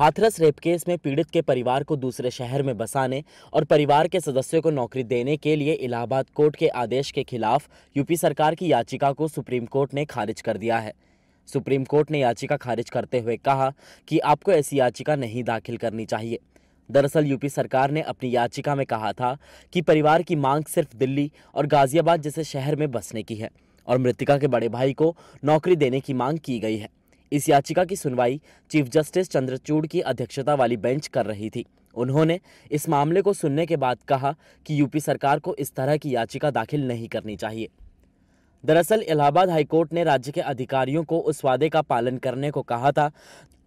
Hathras rape case में पीड़ित के परिवार को दूसरे शहर में बसाने और परिवार के सदस्यों को नौकरी देने के लिए इलाहाबाद कोर्ट के आदेश के खिलाफ यूपी सरकार की याचिका को सुप्रीम कोर्ट ने खारिज कर दिया है सुप्रीम कोर्ट ने याचिका खारिज करते हुए कहा कि आपको ऐसी याचिका नहीं दाखिल करनी चाहिए दरअसल यूपी सरकार ने अपनी याचिका में कहा था कि परिवार की मांग सिर्फ दिल्ली और गाजियाबाद जैसे शहर में बसने की है और मृतिका के बड़े भाई को नौकरी देने की मांग की गई है इस याचिका की सुनवाई चीफ जस्टिस चंद्रचूड़ की अध्यक्षता वाली बेंच कर रही थी उन्होंने इस मामले को सुनने के बाद कहा कि यूपी सरकार को इस तरह की याचिका दाखिल नहीं करनी चाहिए दरअसल इलाहाबाद हाईकोर्ट ने राज्य के अधिकारियों को उस वादे का पालन करने को कहा था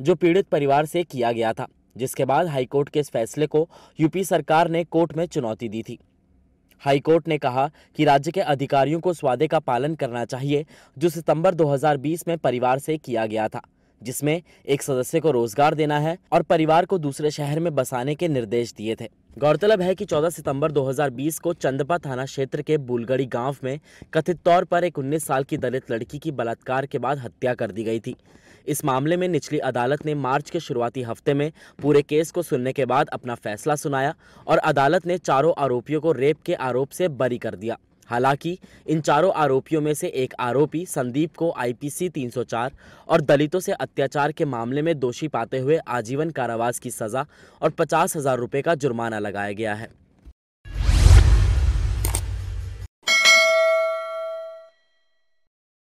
जो पीड़ित परिवार से किया गया था जिसके बाद हाईकोर्ट के इस फैसले को यूपी सरकार ने कोर्ट में चुनौती दी थी हाईकोर्ट ने कहा कि राज्य के अधिकारियों को स्वादे का पालन करना चाहिए जो सितंबर 2020 में परिवार से किया गया था जिसमें एक सदस्य को रोजगार देना है और परिवार को दूसरे शहर में बसाने के निर्देश दिए थे गौरतलब है कि 14 सितंबर 2020 को चंदपा थाना क्षेत्र के बुलगड़ी गांव में कथित तौर पर एक 19 साल की दलित लड़की की बलात्कार के बाद हत्या कर दी गई थी इस मामले में निचली अदालत ने मार्च के शुरुआती हफ्ते में पूरे केस को सुनने के बाद अपना फैसला सुनाया और अदालत ने चारों आरोपियों को रेप के आरोप से बरी कर दिया हालांकि इन चारों आरोपियों में से एक आरोपी संदीप को आईपीसी 304 और दलितों से अत्याचार के मामले में दोषी पाते हुए आजीवन कारावास की सज़ा और पचास हज़ार रुपये का जुर्माना लगाया गया है